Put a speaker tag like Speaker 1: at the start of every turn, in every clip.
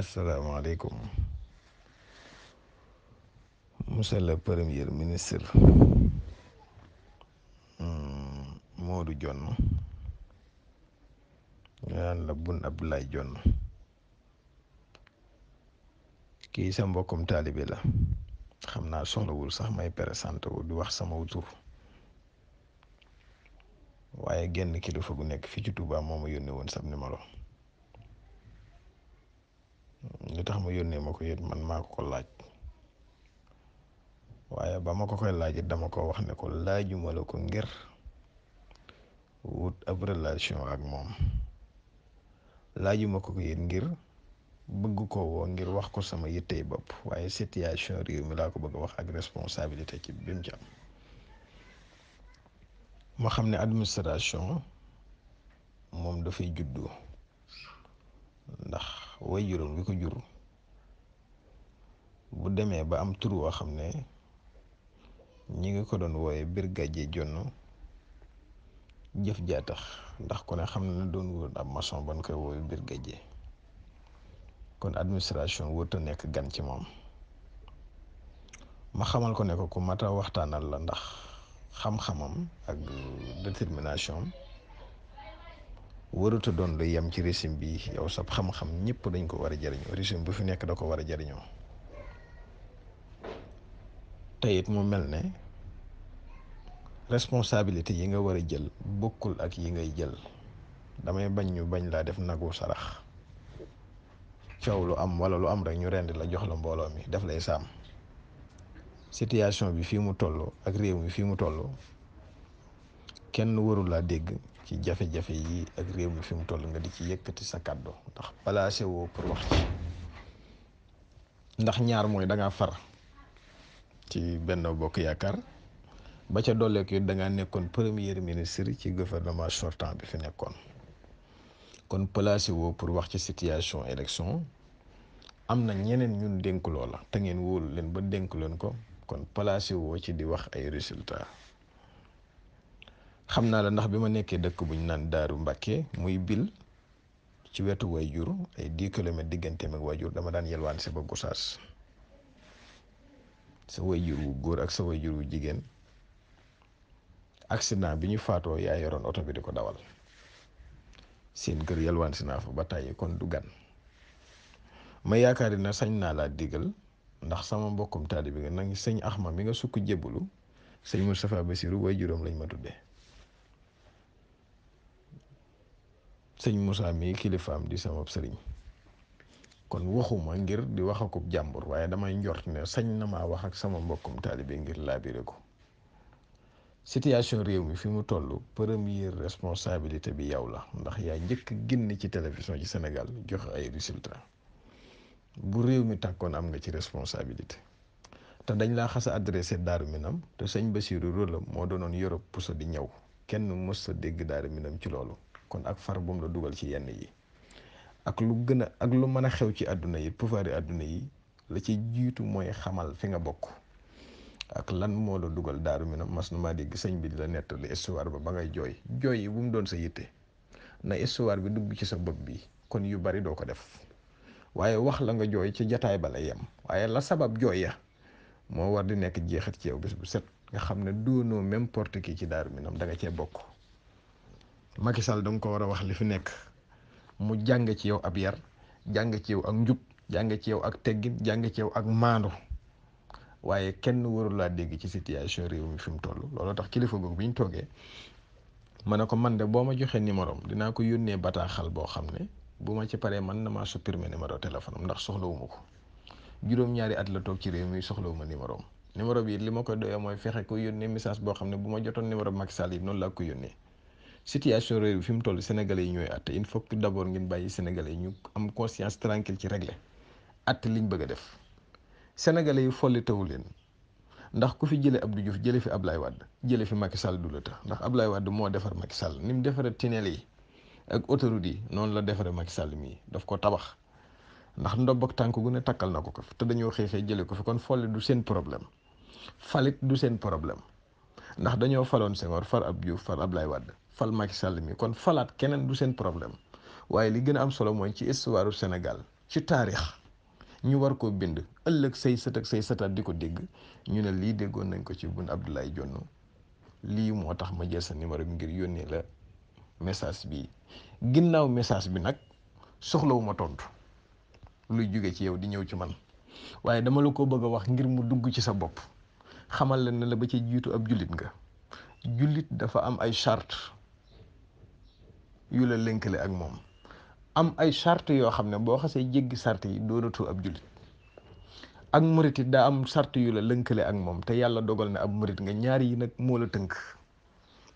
Speaker 1: asalaamaaleykum monsieur le premier ministre hmm, Modou Dione ñu naan la Boun Abdallah Dione kii sa mbokkum taalibe la xam naa soxlawul sax may présenté wu di wax sama tur waaye genn kilifa gu nekk fii ci tubaa moo ma yónnee woon sam numéro. li tax ma yónnee ma ko yit man maa ko ko laaj waaye ba ma ko koy laaj dama ko wax ne ko laajuma la ko ngir wut ab ak moom laajuma ko ko yit ngir bëgg ko woo ngir wax ko sama yittey bopp waaye situation réew mi laa ko bëgg a wax ak responsabilité ci bi mu ci am ma xam ne administration moom dafay juddu ndax woy juróom wi ko jur bu demee ba am tur woo xam ne ñi ngi ko doon wooye biir gàjje jonn jëf jaa ndax ku xam na doon woon ab maçon ban koy wooye biir gàjje kon administration wërta nekk gan ci moom ma xamal ko ne ko ku mata waxtaanal la ndax xam-xamam ak détermination waratu doon luy yem ci régime bi yow sab xam-xam ñëpp dañ ko war a jëriñoo régime bu fi nekk da ko war a jëriñoo te it mu mel ne responsabilité yi nga war a jël bokkul ak yi ngay jël damay bañ ñu bañ laa def nagu sarax coow lu am wala lu am rek ñu rendi la jox la mbooloo mi def lay saam situation bi fii mu toll ak réew mi fii mu toll kenn warul laa dégg ci jafé-jafé yi ak réew mi fi mu toll nga di ci yëkkati sa kàddu ndax placé woo pour wax ci ndax ñaar mooy da nga far ci benn bokk yaakaar ba ca dolleeku it da nga nekkoon premier ministre ci gouvernement sortant bi fi nekkoon kon placé woo pour wax ci situation élection am na ñeneen ñun dénk loola te ngeen wóolu leen ba dénk leen ko kon placé woo ci di wax ay résultats xamna la ndax bima nekké dekk buñ nan daru mbacké muy bil ci wétu wayjur ay 10 km digënté mak wayjur dama daan yelwaan ci bëggu sas sa wayjur wu góor ak sa wayjur wu jigéen accident biñu faato ya yoron auto bi diko dawal seen gër yelwaan ci nafa ba tayé kon du gan ma yaakaar na sañ na la digal ndax sama mbokkum talibi nga nag sëñ Axma mi nga sukk mustapha Bassirou wayjuram lañ ma tuddé sëñ Moussa mii kilifaam di sama sëriñ kon waxuma ngir di wax jàmbur waaye damay njort ne sañ na maa wax ak sama mbokkum taalibe ngir laabire ko situation réew mi fi mu toll première responsabilité bi yow la ndax yaa njëkk génn ci télévision ci Sénégal jox ay résultats bu réew mi tàkkoon am nga ci responsabilité te dañ laa xasa a adressé Daaru Minam te sëñ Bassirou Rolam moo doonoon Europe pour di ñëw kenn mës sa dégg Daaru Minam ci loolu kon ak far bu mu la dugal ci yenn yi ak lu gën a ak lu mën a xew ci àdduna yi pouvoiru àdduna yi la ci jiitu mooy xamal fi nga bokk ak lan moo la dugal daaru mi na mas na maa dégg sëñ bi di la ba ba ngay jooy jooy yi bu doon sa yitte na histoire bi dugg ci sa bopp bi kon yu bari doo ko def waaye wax la nga jooy ci jataay ba la yem waaye la sabab jooy ya moo war di nekk jeexat ci yow bis bu set nga xam ne doonoo même porte daga ci daaru minam da nga cee bokk Macky Sall da ko war a wax li fi nekk mu jàng ci yow ab yar jàng ci yow ak njub jàng ci yow ak teggin jàng ci yow ak maandu waaye kenn warul laa dégg ci situation réew mi fi mu toll looloo tax kilifa googu bi ñu toogee ma ne ko man de boo ma joxee numéro dinaa ko yónnee bataaxal boo xam ne ma ci paree man na maa supprimer numéro téléphone am ndax soxlawuma ko juróom-ñaari at la toog ci réew mi soxlawuma numéro am numéro bi li ma ko doyee mooy fexe ko yónnee message boo xam ne bu ma jotoon numéro Macky Sall yi noonu laa ko yónnee. situation réew fi mu toll sénégalais yi ñooy atte il faut que d'abord ngeen bàyyi sénégalais yi ñu am conscience tranquille ci régler atte liñ bëgg a def sénégalais yi folli tawu leen ndax ku fi jëlee du juuf jëlee fi Ablaye wàdd jëlee fi Macky Sall du la tax ndax ab Ablaye Wade moo defar Macky Sall ni mu defaree tunnel yi ak autoroute yi noonu la defaree Macky Sall mii daf ko tabax ndax ndob ak tànk gu ne takkal na ko ko fi te dañoo xeexee jëlee ko fi kon folli du seen problème falit du seen problème ndax dañoo faloon Senghor far Abdou Diouf far Ablaye Wade fal Macky Sall mi kon falaat keneen du seen problème waaye li gën a am solo mooy ci histoire senegal ci taarix ñu war koo bind ëllëg say sët ak say sëtaat di ko dégg ñu ne lii déggoon nañ ko ci Boun Abdallah Dionne lii moo tax ma jël sa numéro bi ngir yónnee la message bi ginnaaw message bi nag soxlawuma tontu lu jóge ci yow di ñëw ci man waaye dama la ko bëgg a wax ngir mu dugg ci sa bopp xamal la ne la ba ci jiitu ab jullit nga jullit dafa am ay charte yu la lënkale ak moom am ay charte yoo xam ne boo xasee jéggi charte yi doonatu ab jullit ak murit it daa am charte yu la lënkale ak moom te yàlla dogal na ab morit nga ñaar yi nag moo tënk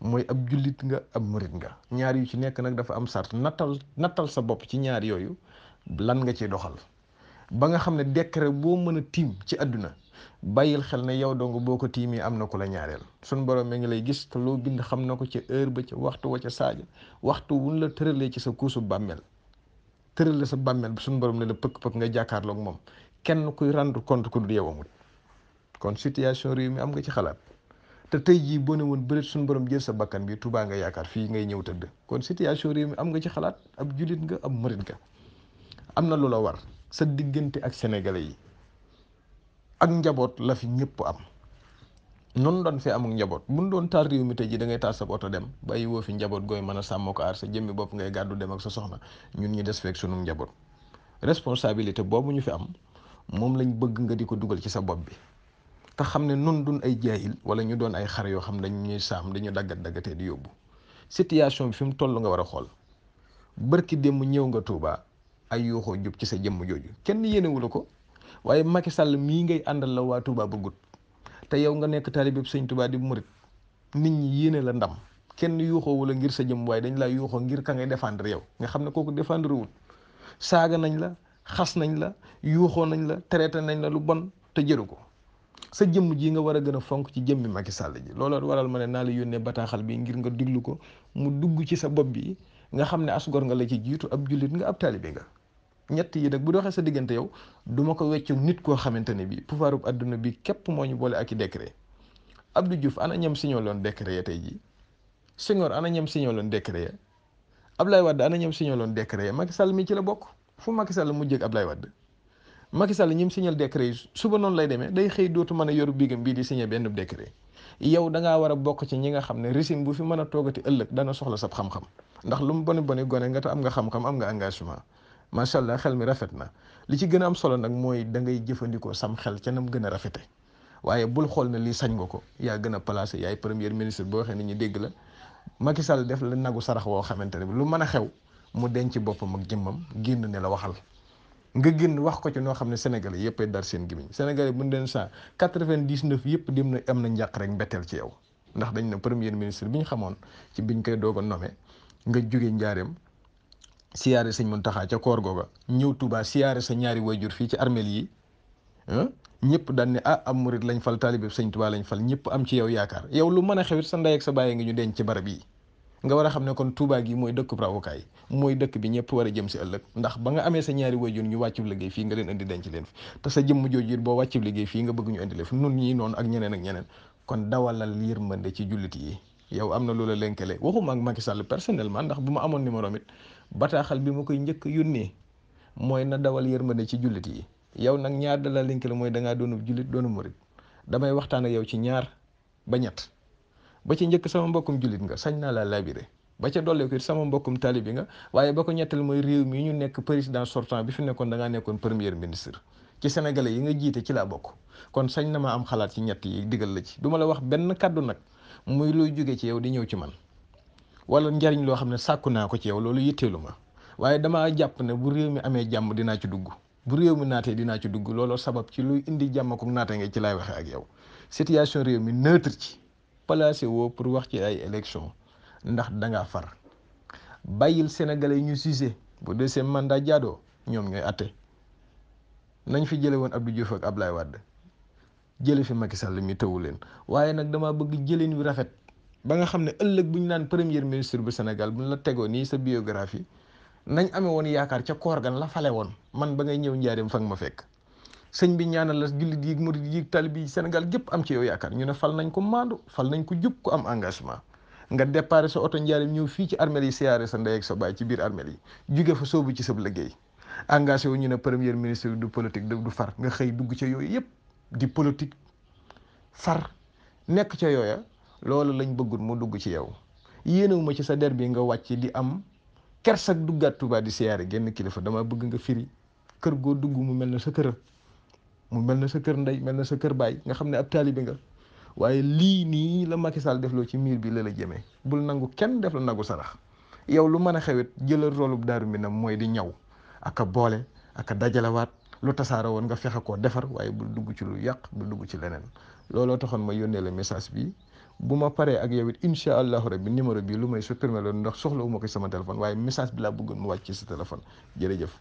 Speaker 1: mooy ab jullit nga ab murit nga ñaar yu ci nekk nag dafa am charte nattal nattal sa bopp ci ñaar yooyu lan nga ciy doxal ba nga xam ne décret boo mën a tiim ci àdduna bàyyil xel ne yow dong boo ko tiimee am na ko la ñaareel suñ borom mi ngi lay gis te loo bind xam na ko ca heure ba ca waxtu wa ca saaja waxtu wuñ la tëralee ci sa kuusu bàmmeel tëralee sa bàmmeel sun borom ne la pëkk-pëkk nga jàkkaarloog moom kenn kuy rendre compte ko dul yow amul kon situation réew mi am nga ci xalaat te tey jii boo ne woon bëreet suñu borom jël sa bakkan bi Tuubaa nga yaakaar fii ngay ñëw tëdd kon situation réew mi am nga ci xalaat ab jullit nga ab murit nga am na lu sa diggante ak sénégalais yi ak njaboot la fi ñëpp am noonu doon fi amul njaboot mun doon taal réew mi tey ji da ngay taal sa oto dem ba bàyyi woo fi njaboot gooy mën a sàmm ko sa jëmmi bopp ngay gàddu dem ak sa soxna ñun ñu des njaboot responsabilité boobu ñu fi am moom lañ bëgg nga di ko dugal ci sa bopp bi te xam ne nun duñ ay jaayil wala ñu doon ay xar yoo xam dañ ñuy saam dañu daggat daggatee di yóbbu situation bi fi mu toll nga war a xool bërki démb ñëw nga tuubaa ay yuuxoo jub ci sa jëmm jooju kenn yéenewu la ko waaye Macky Sall mii ngay àndal la waa Touba bëggut te yow nga nekk taalibe sëñ Touba di murit nit ñi yéene la ndam kenn yuuxoo wala ngir sa jëm waaye dañ laa yuuxoo ngir ka ngay défendre yow nga xam ne kooku défendre wut saaga nañ la xas nañ la yuuxoo nañ la traité nañ la lu bon te jëru ko sa jëmm ji nga war a gën a fonk ci jëmmi Macky Sall ji looloo waral ma ne naa la yónnee bataaxal bi ngir nga diglu ko mu dugg ci sa bopp bi nga xam ne asgor nga la ci jiitu ab jullit nga ab taalibe nga ñett yi nag bu doxee sa diggante yow duma ko weccu nit koo xamante ne bii pouvoir bu àdduna bi képp moo ñu boole ak i décret Abdou Diouf ana ñam siñoo loon décret ya tey jii Senghor ana ñam siñoo loon décret ya Ablaye Wade ana ñam siñoo loon décret ya Sall mi ci la bokk fu Macky Sall mujj ak Ablaye Wade Macky Sall ñim signal décret yi suba noonu lay demee day xëy dootu mën a yoru bigam bii di signé benn décret yow da ngaa war a bokk ci ñi nga xam ne régime bu fi mën a toogati ëllëg dana soxla sab xam ndax lu mu boni boni gone nga am nga xam-xam nga engagement macha allah xel mi rafet na li ci gën a am solo nag mooy da ngay jëfandikoo sam xel ca nam gën a rafete waaye bul xool ne lii sañ nga ko yaa gën a placé yaay premier ministre boo xam ne ñu dégg la Macky Sall def la nagu sarax woo xamante ne lu mën a xew mu denc boppam ak jëmmam génn ne la waxal. nga génn wax ko ci noo xam ne Sénégalais yëpp ay dar seen gémmiñ Sénégalais bu ñu leen saa quatre-vingt-dix-neuf yëpp dem na am na njàq rek mbetteel ci yow ndax dañ ne premier ministre bi ñu xamoon ci biñ koy doog a nommé nga jóge njaareem siyaare sëñ Muntaxa ca koor googa ñëw Touba siyaare sa ñaari wayjur fii ci armeel yi ah, ñëpp daan ne ah am murit lañ fal taalibe sëñ Touba lañ fal ñëpp am ci yow yaakaar yow lu mën a xewit sa ndey ak sa bàyyi ngi ñu denc ci barab yi nga war a xam ne kon Touba gi mooy dëkk rawukaay mooy dëkk bi ñëpp war a jëm si ëllëg ndax ba nga amee sa ñaari wayjur ñu wàccub liggéey fii nga leen indi denc leen fi te sa jëmm jooju it boo wàccub liggéey fii nga bëgg ñu indi leen fi nun ñii noonu ci yi yow am na loola lënkale waxuma ak Macky Sall personnellement ndax bu ma amoon numéro bataxal bi mu koy ñëk yunni moy na dawal yermane ci julit yi yow nak ñaar la linkel moy da nga doonu julit doonu murid damay waxtaan ak yow ci ñaar ba ñatt ba ci ñëk sama mbokum julit nga sañ na la labiré ba ca dolle ko sama mbokum tali nga waye bako ñettal moy réew mi ñu nekk président sortant bi fi da nga nekkon premier ministre ci sénégalais yi nga jité ci la bok kon sañ na ma am xalaat ci ñatt yi digal la ci duma la wax ben kàddu nak muy lu joggé ci yow di ñëw ci man wala njariñ loo xam ne sàkku naa ko ci yow loolu yitteelu ma waaye damaa jàpp ne bu réew mi amee jàmm dinaa ci dugg bu réew mi naatee dinaa ci dugg looloo sabab ci luy indi jàmm ko naata nga ci laay waxee ak yow situation réew mi neutre ci placé woo pour wax ci ay élection ndax danga far bayil sénégalais yi ñu suisé bu deuxième mandat jaadoo ñoom ñooy atte nañ fi jële woon Abdou Diouf ak Ablaye Wade jële fi Macky Sall mi tawu leen waaye nag dama bëgg jëlin wi rafet ba nga xam ne ëllëg bu ñu naan premier ministre bu Sénégal bu ñu la tegoo nii sa biographie nañ amee woon yaakaar ca koor gan la fale woon man ba ngay ñëw njaareem fa ma fekk sëñ bi ñaana la jullit yi murid yi talib yi Sénégal gépp am ci yow yaakaar ñu ne fal nañ ko maandu fal nañ ko jub ko am engagement nga déparé sa oto njaareem ñëw fii ci armel yi siyaare sa ndey ak sa baay ci biir armel yi jóge fa soobu ci sab liggéey engagé wu ñu ne premier ministre du politique du far nga xëy dugg ca yooyu yëpp di politique far nekk ca yooya loolu lañ bëggul mu dugg ci yow yéenewuma ci sa der bi nga wàcc di am kersak duggaat Tuubaa di siyaare génn kilifa dama bëgg nga firi kër goo dugg mu mel na sa kër mu mel na sa kër ndey mel na sa kër baay nga xam ne ab taalibe nga waaye lii nii la Macky Sall defloo ci miir bi la la jëmee bul nangu kenn def la nagu sarax yow lu mën a xewit jëlal roolub daaru mi nam mooy di ñaw ak a boole ak dajalewaat lu tasaara woon nga fexe koo defar waaye bul dugg ci lu yàq bul dugg ci leneen looloo taxoon ma yónnee la message bi bu ma paree ak yow it incha allahu rabbi numéro bi lu may supprimer la ndax soxla uma ko sama téléphone waaye message bi laa bëggoon mu wàcc ci sa téléphone jërëjëf